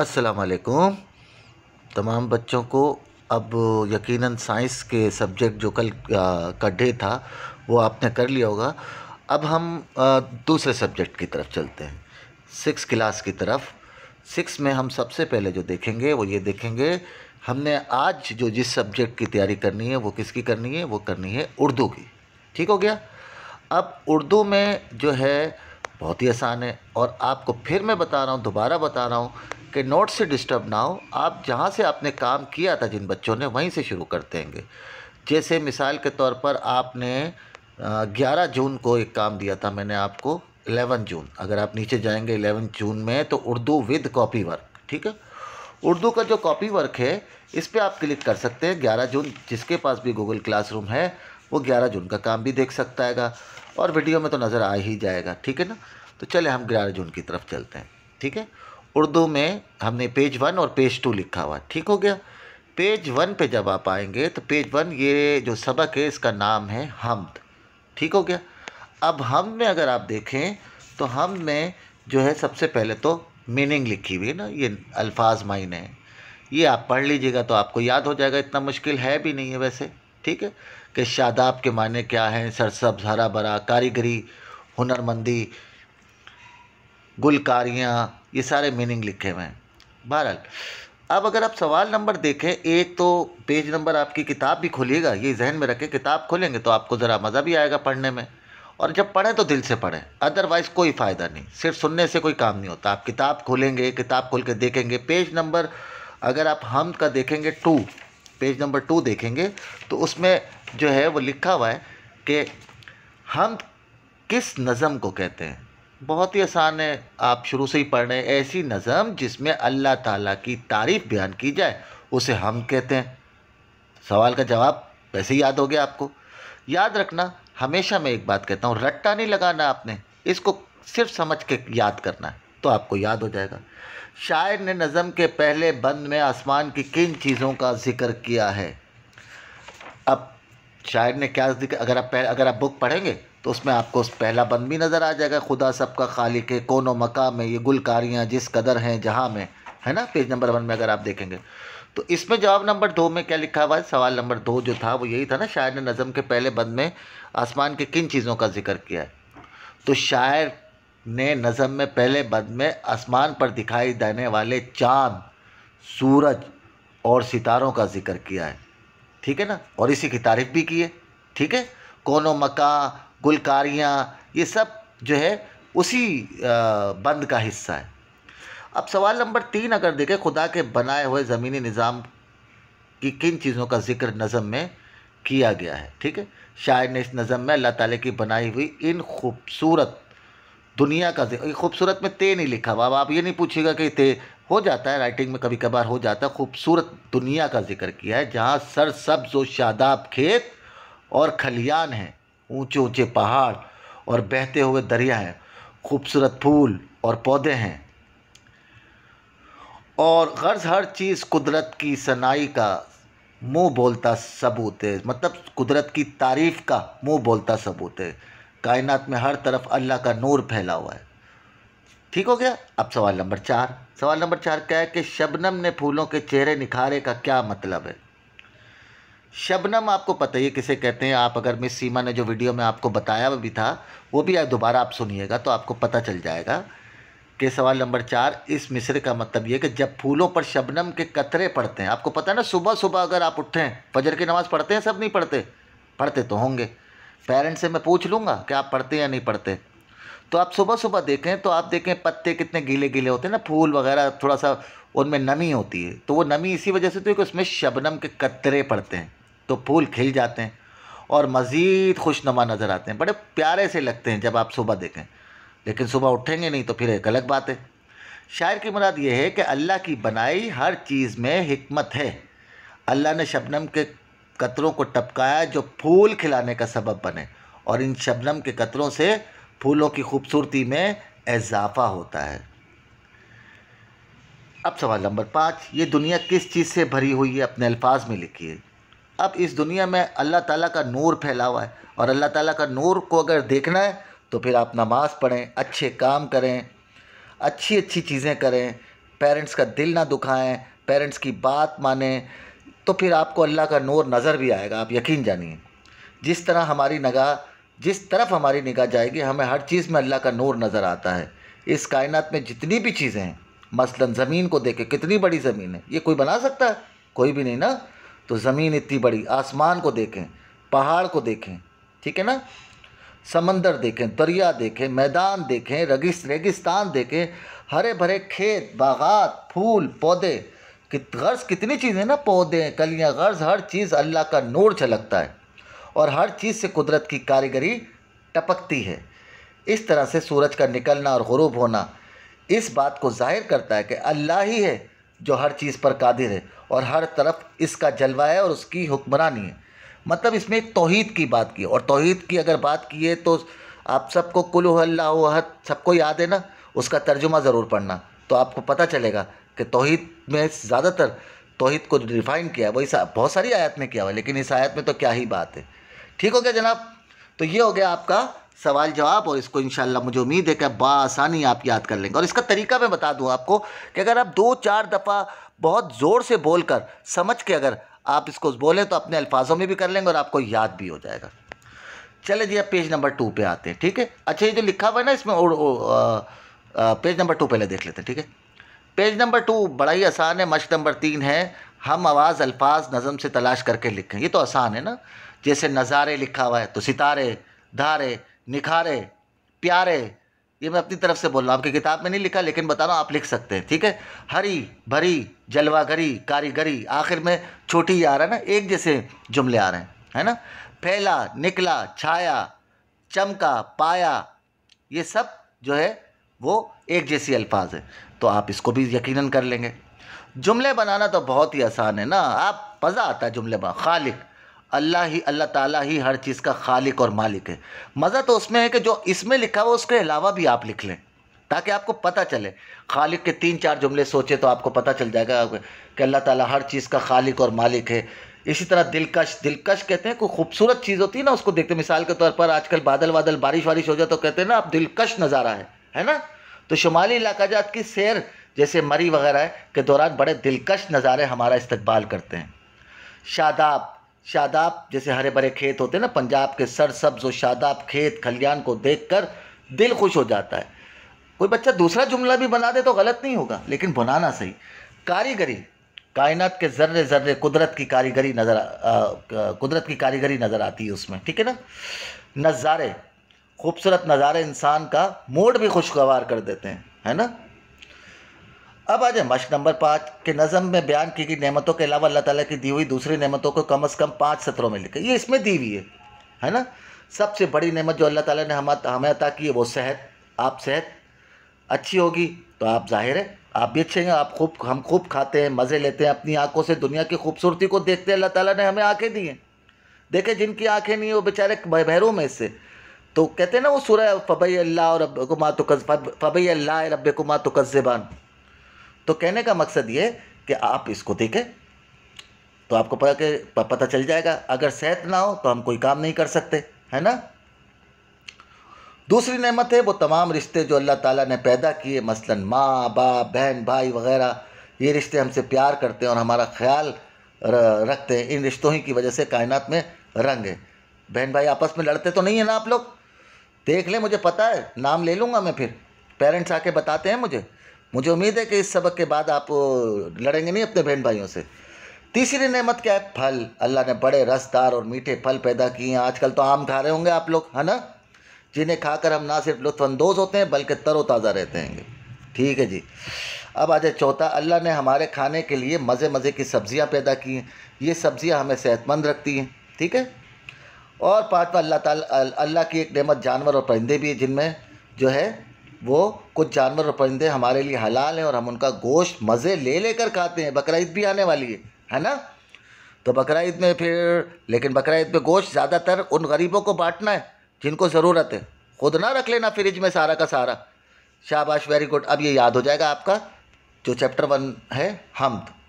असलकुम तमाम बच्चों को अब यकीनन साइंस के सब्जेक्ट जो कल का डे था वो आपने कर लिया होगा अब हम दूसरे सब्जेक्ट की तरफ चलते हैं सिक्स क्लास की तरफ सिक्स में हम सबसे पहले जो देखेंगे वो ये देखेंगे हमने आज जो जिस सब्जेक्ट की तैयारी करनी है वो किसकी करनी है वो करनी है उर्दू की ठीक हो गया अब उर्दू में जो है बहुत ही आसान है और आपको फिर मैं बता रहा हूँ दोबारा बता रहा हूँ कि नोट से डिस्टर्ब ना हो आप जहाँ से आपने काम किया था जिन बच्चों ने वहीं से शुरू कर देंगे जैसे मिसाल के तौर पर आपने ग्यारह जून को एक काम दिया था मैंने आपको एलेवन जून अगर आप नीचे जाएंगे 11 जून में तो उर्दू विद कॉपी वर्क ठीक है उर्दू का जो कॉपी वर्क है इस पर आप क्लिक कर सकते हैं ग्यारह जून जिसके पास भी गूगल क्लासरूम है वो ग्यारह जून का काम भी देख सकता है और वीडियो में तो नज़र आ ही जाएगा ठीक है ना तो चले हम ग्यारह जून की तरफ चलते हैं ठीक है उर्दू में हमने पेज वन और पेज टू लिखा हुआ ठीक हो गया पेज वन पे जब आप आएंगे तो पेज वन ये जो सबक है इसका नाम है हमद ठीक हो गया अब हम में अगर आप देखें तो हम में जो है सबसे पहले तो मीनिंग लिखी हुई है ना ये अल्फाज मायने हैं ये आप पढ़ लीजिएगा तो आपको याद हो जाएगा इतना मुश्किल है भी नहीं है वैसे ठीक है कि शादाब के माने क्या हैं सरसब हरा भरा कारीगरी हुनरमंदी गुलकारियाँ ये सारे मीनिंग लिखे हुए हैं बहरहाल अब अगर आप सवाल नंबर देखें एक तो पेज नंबर आपकी किताब भी खोलिएगा ये जहन में रखें किताब खोलेंगे तो आपको ज़रा मज़ा भी आएगा पढ़ने में और जब पढ़ें तो दिल से पढ़ें अदरवाइज़ कोई फ़ायदा नहीं सिर्फ सुनने से कोई काम नहीं होता आप किताब खोलेंगे किताब खोल के देखेंगे पेज नंबर अगर आप हम का देखेंगे टू पेज नंबर टू देखेंगे तो उसमें जो है वो लिखा हुआ है कि हम किस नज़म को कहते हैं बहुत ही आसान है आप शुरू से ही पढ़ रहे हैं ऐसी नज़म जिसमें अल्लाह ताला की तारीफ़ बयान की जाए उसे हम कहते हैं सवाल का जवाब वैसे ही याद हो गया आपको याद रखना हमेशा मैं एक बात कहता हूँ रट्टा नहीं लगाना आपने इसको सिर्फ समझ के याद करना है तो आपको याद हो जाएगा शायर ने नज़म के पहले बंद में आसमान की किन चीज़ों का जिक्र किया है अब शायर ने क्या अगर आप अगर आप बुक पढ़ेंगे तो उसमें आपको उस पहला बंद भी नज़र आ जाएगा खुदा सबका खाली के कोनो मका में ये गुलकारियाँ जिस कदर हैं जहाँ में है ना पेज नंबर वन में अगर आप देखेंगे तो इसमें जवाब नंबर दो में क्या लिखा हुआ है सवाल नंबर दो जो था वो यही था ना शायर ने नज़म के पहले बंद में आसमान के किन चीज़ों का जिक्र किया है तो शायर ने नज़म में पहले बंद में आसमान पर दिखाई देने वाले चाँद सूरज और सितारों का जिक्र किया है ठीक है ना और इसी की तारीफ भी की है ठीक है कोनो मका गुलकारियाँ ये सब जो है उसी बंद का हिस्सा है अब सवाल नंबर तीन अगर देखें खुदा के बनाए हुए ज़मीनी निज़ाम की किन चीज़ों का जिक्र नज़म में किया गया है ठीक है शायर ने इस नज़म में अल्लाह ताला की बनाई हुई इन खूबसूरत दुनिया का खूबसूरत में ते नहीं लिखा हुआ अब आप ये नहीं पूछिएगा कि ते हो जाता है राइटिंग में कभी कभार हो जाता है खूबसूरत दुनिया का जिक्र किया है जहाँ सरसब्ज व शादाब खेत और खलियान हैं ऊंचे ऊंचे पहाड़ और बहते हुए दरिया हैं खूबसूरत फूल और पौधे हैं और गर्ज हर चीज़ कुदरत की सनाई का मुंह बोलता सबूत है मतलब कुदरत की तारीफ़ का मुंह बोलता सबूत है कायनात में हर तरफ अल्लाह का नूर फैला हुआ है ठीक हो गया अब सवाल नंबर चार सवाल नंबर चार क्या है कि शबनम ने फूलों के चेहरे निखारे का क्या मतलब है शबनम आपको पता ही है किसे कहते हैं आप अगर मिस सीमा ने जो वीडियो में आपको बताया भी था वो भी आप दोबारा आप सुनिएगा तो आपको पता चल जाएगा कि सवाल नंबर चार इस मिसरे का मतलब ये कि जब फूलों पर शबनम के कतरे पड़ते हैं आपको पता है ना सुबह सुबह अगर आप उठें फजर की नमाज़ पढ़ते हैं सब नहीं पढ़ते पढ़ते तो होंगे पेरेंट्स से मैं पूछ लूँगा कि आप पढ़ते या नहीं पढ़ते तो आप सुबह सुबह देखें तो आप देखें पत्ते कितने गीले गीले होते हैं ना फूल वगैरह थोड़ा सा उनमें नमी होती है तो वो नमी इसी वजह से तो उसमें शबनम के कतरे पड़ते हैं तो फूल खिल जाते हैं और मज़ीद खुशनुमा नज़र आते हैं बड़े प्यारे से लगते हैं जब आप सुबह देखें लेकिन सुबह उठेंगे नहीं तो फिर एक अलग बात है शायर की मुराद ये है कि अल्लाह की बनाई हर चीज़ में हमत है अल्लाह ने शबनम के कतरों को टपकाया जो फूल खिलाने का सबब बने और इन शबनम के कतरों से फूलों की खूबसूरती में इजाफा होता है अब सवाल नंबर पाँच ये दुनिया किस चीज़ से भरी हुई है अपने अल्फाज में लिखिए अब इस दुनिया में अल्लाह ताला का नूर फैला हुआ है और अल्लाह ताला का नूर को अगर देखना है तो फिर आप नमाज़ पढ़ें अच्छे काम करें अच्छी अच्छी चीज़ें करें पेरेंट्स का दिल ना दुखाएं पेरेंट्स की बात माने तो फिर आपको अल्लाह का नूर नज़र भी आएगा आप यकीन जानिए जिस तरह हमारी नगाह जिस तरफ हमारी निगाह जाएगी हमें हर चीज़ में अल्लाह का नूर नज़र आता है इस कायनात में जितनी भी चीज़ें हैं मसलन ज़मीन को देखें कितनी बड़ी ज़मीन है ये कोई बना सकता है कोई भी नहीं ना तो ज़मीन इतनी बड़ी आसमान को देखें पहाड़ को देखें ठीक है ना समंदर देखें दरिया देखें मैदान देखें रगिस रेगिस्तान देखें हरे भरे खेत बागात फूल पौधे कित गर्ज कितनी चीज़ें ना पौधे कलियाँ गर्ज हर चीज़ अल्लाह का नूर झलकता है और हर चीज़ से कुदरत की कारीगरी टपकती है इस तरह से सूरज का निकलना और गुरूब होना इस बात को जाहिर करता है कि अल्लाह ही है जो हर चीज़ पर कादिर है और हर तरफ इसका जलवा है और उसकी हुक्मरानी है मतलब इसमें तोहद की बात की और तोहद की अगर बात की है तो आप सबको कुल सबको याद है ना उसका तर्जुमा ज़रूर पढ़ना तो आपको पता चलेगा कि तोहद में ज़्यादातर तोहद को रिफ़ाइन किया है वही सा, बहुत सारी आयत में किया हुआ है लेकिन इस आयत में तो क्या ही बात है ठीक हो गया जनाब तो ये हो गया आपका सवाल जवाब और इसको शाला मुझे उम्मीद है कि बसानी आप याद कर लेंगे और इसका तरीका मैं बता दूँ आपको कि अगर आप दो चार दफ़ा बहुत ज़ोर से बोल कर समझ के अगर आप इसको बोलें तो अपने अल्फाजों में भी कर लेंगे और आपको याद भी हो जाएगा चले जी आप पेज नंबर टू पे आते हैं ठीक है अच्छा ये जो लिखा हुआ है ना इसमें और, और, आ, पेज नंबर टू पहले देख लेते हैं ठीक है पेज नंबर टू बड़ा ही आसान है मश नंबर तीन है हम आवाज़ अल्फाज नज़म से तलाश करके लिखें ये तो आसान है ना जैसे नज़ारे लिखा हुआ है तो सितारे धारे निखारे प्यारे ये मैं अपनी तरफ से बोल रहा हूँ आपकी किताब में नहीं लिखा लेकिन बता रहा हूँ आप लिख सकते हैं ठीक है हरी भरी घरी कारीगरी आखिर में छोटी ही आ रहा है ना एक जैसे जुमले आ रहे हैं है ना फैला निकला छाया चमका पाया ये सब जो है वो एक जैसी अल्फाज है तो आप इसको भी यकीन कर लेंगे जुमले बनाना तो बहुत ही आसान है ना आप मज़ा आता है जुमले बना खालिक अल्लाह ही अल्लाह ताला ही हर चीज़ का खालिक और मालिक है मज़ा तो उसमें है कि जो इसमें लिखा हुआ उसके अलावा भी आप लिख लें ताकि आपको पता चले खालिक के तीन चार जुमले सोचे तो आपको पता चल जाएगा कि अल्लाह ताला हर चीज़ का खालिक और मालिक है इसी तरह दिलकश दिलकश कहते हैं कोई खूबसूरत चीज़ होती है ना उसको देखते मिसाल के तौर पर आजकल बादल वादल बारिश वारिश हो जाए तो कहते हैं ना आप दिलकश नज़ारा है है ना तो शुमाली इलाकाजात की सैर जैसे मरी वगैरह के दौरान बड़े दिलकश नज़ारे हमारा इस्तकबाल करते हैं शादाब शादाब जैसे हरे भरे खेत होते हैं ना पंजाब के सरसब्ज और शादाब खेत खलियान को देखकर दिल खुश हो जाता है कोई बच्चा दूसरा जुमला भी बना दे तो गलत नहीं होगा लेकिन बनाना सही कारीगरी कायनात के ज़र्रे ज़र्रे कुदरत की कारीगरी नज़र कुदरत की कारीगरी नज़र आती है उसमें ठीक है ना नज़ारे खूबसूरत नज़ारे इंसान का मूड भी खुशगवार कर देते हैं है ना अब आ जाए मश्क नंबर पाँच के नज़म में बयान की गई नमतों के अलावा अल्लाह ताली की दी हुई दूसरी नमतों को कम अज़ कम पाँच सत्रों में लिखे ये इसमें दी हुई है है ना सबसे बड़ी नमत जो अल्लाह ताली ने हम हमें अता की है वो सेहत आप सेहत अच्छी होगी तो आप जाहिर है आप भी अच्छे हैं आप खूब हम खूब खाते हैं मज़े लेते हैं अपनी आँखों से दुनिया की खूबसूरती को देखते हैं अल्लाह ताली ने हमें आँखें दी हैं देखे जिनकी आँखें नहीं वो बेचारे बहरूम है इससे तो कहते हैं ना वो सुरह फ़बई अल्लाह और रब को तो फबई अल्लाह रब को माँ तो तो कहने का मकसद ये कि आप इसको देखें तो आपको पता के पता चल जाएगा अगर सेहत ना हो तो हम कोई काम नहीं कर सकते है ना दूसरी नेमत है वो तमाम रिश्ते जो अल्लाह ताला ने पैदा किए मसलन माँ बाप बहन भाई वगैरह ये रिश्ते हमसे प्यार करते हैं और हमारा ख्याल रखते हैं इन रिश्तों ही की वजह से कायनात में रंग है बहन भाई आपस में लड़ते तो नहीं है ना आप लोग देख लें मुझे पता है नाम ले लूँगा मैं फिर पेरेंट्स आके बताते हैं मुझे मुझे उम्मीद है कि इस सबक के बाद आप लड़ेंगे नहीं अपने बहन भाइयों से तीसरी नेमत क्या है फल अल्लाह ने बड़े रसदार और मीठे फल पैदा किए हैं आजकल तो आम खा रहे होंगे आप लोग है ना जिन्हें खाकर हम ना सिर्फ लुत्फानंदोज़ होते हैं बल्कि तरोताज़ा रहते हैं ठीक है जी अब आ जाए चौथा अल्लाह ने हमारे खाने के लिए मज़े मज़े की सब्ज़ियाँ पैदा की हैं ये सब्ज़ियाँ हमें सेहतमंद रखती हैं ठीक है और पाँचवा अल्लाह ताला अल्लाह की एक नेमत जानवर और परिंदे भी हैं जिनमें जो है वो कुछ जानवर और परिंदे हमारे लिए हलाल हैं और हम उनका गोश्त मज़े ले लेकर खाते हैं बकरा भी आने वाली है है ना तो बकर में फिर लेकिन बकर में गोश्त ज़्यादातर उन गरीबों को बांटना है जिनको ज़रूरत है खुद ना रख लेना फ्रिज में सारा का सारा शाबाश वेरी गुड अब ये याद हो जाएगा आपका जो चैप्टर वन है हमद